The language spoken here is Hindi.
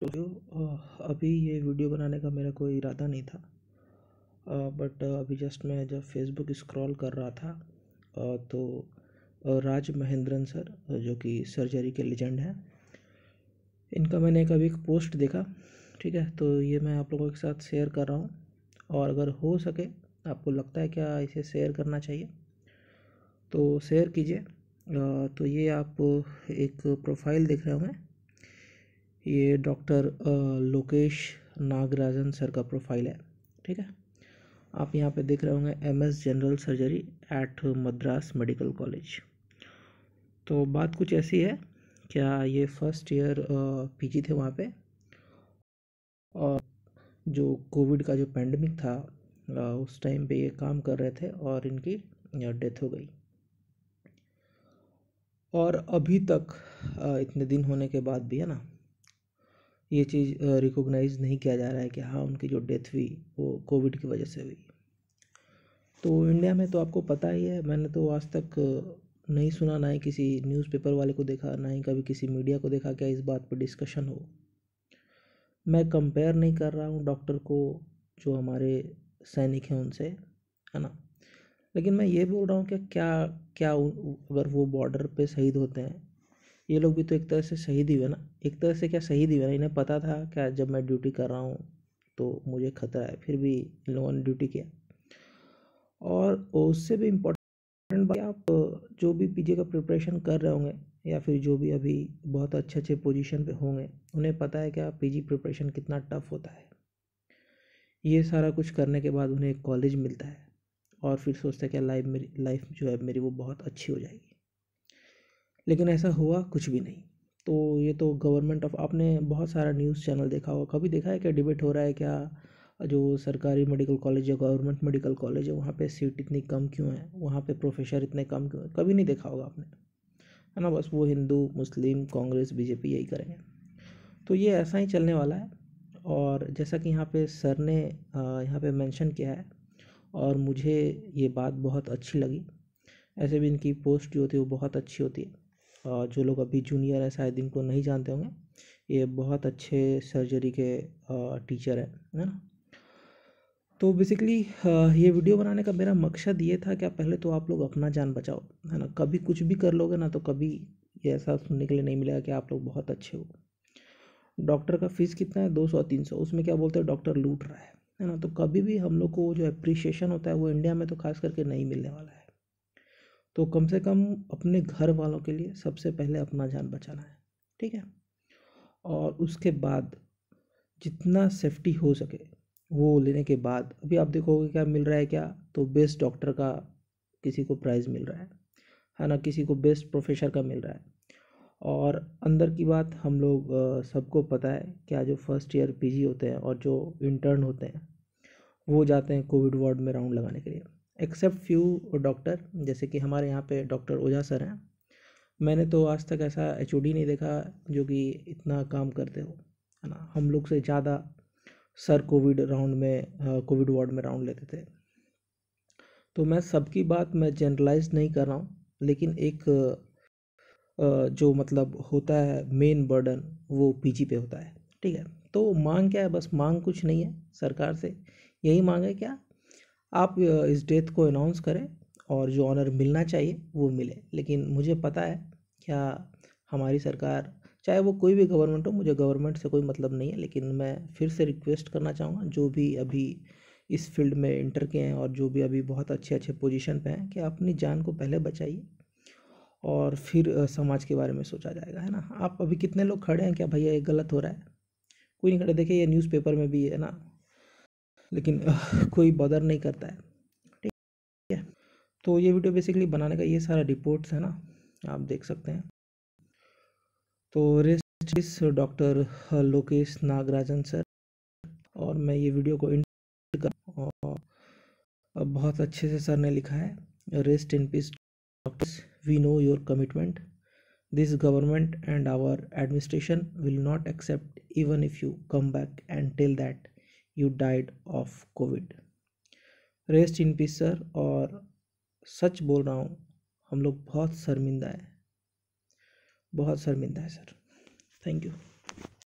तो जो अभी ये वीडियो बनाने का मेरा कोई इरादा नहीं था बट अभी जस्ट मैं जब फेसबुक स्क्रॉल कर रहा था तो राज महेंद्रन सर जो कि सर्जरी के लेजेंड हैं इनका मैंने एक अभी एक पोस्ट देखा ठीक है तो ये मैं आप लोगों के साथ शेयर कर रहा हूँ और अगर हो सके आपको लगता है क्या इसे शेयर करना चाहिए तो शेयर कीजिए तो ये आप एक प्रोफाइल देख रहे होंगे ये डॉक्टर लोकेश नागराजन सर का प्रोफाइल है ठीक है आप यहाँ पे देख रहे होंगे M S general surgery at Madras medical college तो बात कुछ ऐसी है क्या ये फर्स्ट ईयर पीजी थे वहाँ पे और जो कोविड का जो पैंडमिक था उस टाइम पे ये काम कर रहे थे और इनकी डेथ हो गई और अभी तक इतने दिन होने के बाद भी है ना ये चीज़ रिकॉग्नाइज नहीं किया जा रहा है कि हाँ उनकी जो डेथ हुई वो कोविड की वजह से हुई तो इंडिया में तो आपको पता ही है मैंने तो आज तक नहीं सुना ना ही किसी न्यूज़पेपर वाले को देखा ना ही कभी किसी मीडिया को देखा क्या इस बात पर डिस्कशन हो मैं कंपेयर नहीं कर रहा हूँ डॉक्टर को जो हमारे सैनिक हैं उनसे है ना लेकिन मैं ये बोल रहा हूँ कि क्या क्या अगर वो बॉर्डर पे शहीद होते हैं ये लोग भी तो एक तरह से शहीद ही हुए ना एक तरह से क्या शहीद ही हुए ना इन्हें पता था क्या जब मैं ड्यूटी कर रहा हूँ तो मुझे खतरा है फिर भी इन लोगों ने ड्यूटी किया और उससे भी इम्पोर्टेंट बात आप जो भी पीजे का प्रिपरेशन कर रहे होंगे या फिर जो भी अभी बहुत अच्छे अच्छे पोजीशन पे होंगे उन्हें पता है क्या पीजी प्रिपरेशन कितना टफ होता है ये सारा कुछ करने के बाद उन्हें कॉलेज मिलता है और फिर सोचते हैं क्या लाइफ मेरी लाइफ जो है मेरी वो बहुत अच्छी हो जाएगी लेकिन ऐसा हुआ कुछ भी नहीं तो ये तो गवर्नमेंट ऑफ आपने बहुत सारा न्यूज़ चैनल देखा होगा कभी देखा है क्या डिबेट हो रहा है क्या जो सरकारी मेडिकल कॉलेज या गवर्नमेंट मेडिकल कॉलेज है वहाँ पे सीट इतनी कम क्यों है वहाँ पे प्रोफेसर इतने कम क्यों है कभी नहीं देखा होगा आपने है ना बस वो हिंदू मुस्लिम कांग्रेस बीजेपी यही करेंगे तो ये ऐसा ही चलने वाला है और जैसा कि यहाँ पे सर ने यहाँ पे मेंशन किया है और मुझे ये बात बहुत अच्छी लगी ऐसे भी इनकी पोस्ट जो होती है वो बहुत अच्छी होती है और जो लोग अभी जूनियर हैं शायद इनको नहीं जानते होंगे ये बहुत अच्छे सर्जरी के टीचर हैं है ना तो बेसिकली ये वीडियो बनाने का मेरा मकसद ये था क्या पहले तो आप लोग अपना जान बचाओ है ना कभी कुछ भी कर लोगे ना तो कभी ये ऐसा सुनने के लिए नहीं मिलेगा कि आप लोग बहुत अच्छे हो डॉक्टर का फीस कितना है दो सौ तीन सौ उसमें क्या बोलते हैं डॉक्टर लूट रहा है है ना तो कभी भी हम लोग को जो अप्रिसिएशन होता है वो इंडिया में तो खास करके नहीं मिलने वाला है तो कम से कम अपने घर वालों के लिए सबसे पहले अपना जान बचाना है ठीक है और उसके बाद जितना सेफ्टी हो सके वो लेने के बाद अभी आप देखोगे क्या मिल रहा है क्या तो बेस्ट डॉक्टर का किसी को प्राइज़ मिल रहा है है ना किसी को बेस्ट प्रोफेसर का मिल रहा है और अंदर की बात हम लोग सबको पता है क्या जो फर्स्ट ईयर पीजी होते हैं और जो इंटर्न होते हैं वो जाते हैं कोविड वार्ड में राउंड लगाने के लिए एक्सेप्ट फ्यू डॉक्टर जैसे कि हमारे यहाँ पे डॉक्टर ओझा सर हैं मैंने तो आज तक ऐसा एच नहीं देखा जो कि इतना काम करते हो है ना हम लोग से ज़्यादा सर कोविड राउंड में कोविड वार्ड में राउंड लेते थे तो मैं सबकी बात मैं जनरलाइज नहीं कर रहा हूँ लेकिन एक जो मतलब होता है मेन बर्डन वो पीजी पे होता है ठीक है तो मांग क्या है बस मांग कुछ नहीं है सरकार से यही मांग है क्या आप इस डेथ को अनाउंस करें और जो ऑनर मिलना चाहिए वो मिले लेकिन मुझे पता है क्या हमारी सरकार चाहे वो कोई भी गवर्नमेंट हो मुझे गवर्नमेंट से कोई मतलब नहीं है लेकिन मैं फिर से रिक्वेस्ट करना चाहूँगा जो भी अभी इस फील्ड में इंटर किए हैं और जो भी अभी बहुत अच्छे अच्छे पोजीशन पे हैं कि अपनी जान को पहले बचाइए और फिर समाज के बारे में सोचा जाएगा है ना आप अभी कितने लोग खड़े हैं क्या भैया ये गलत हो रहा है कोई नहीं खड़े देखिए ये न्यूज़पेपर में भी है ना लेकिन कोई बदर नहीं करता है ठीक है तो ये वीडियो बेसिकली बनाने का ये सारा रिपोर्ट्स है ना आप देख सकते हैं तो rest doctor Lokesh Nagarajan sir और मैं ये वीडियो को और बहुत अच्छे से सर ने लिखा है rest in peace doctors we know your commitment this government and our administration will not accept even if you come back and tell that you died of covid rest in peace sir और सच बोल रहा हूँ हम लोग बहुत शर्मिंदा है बहुत शर्मिंदा है सर थैंक यू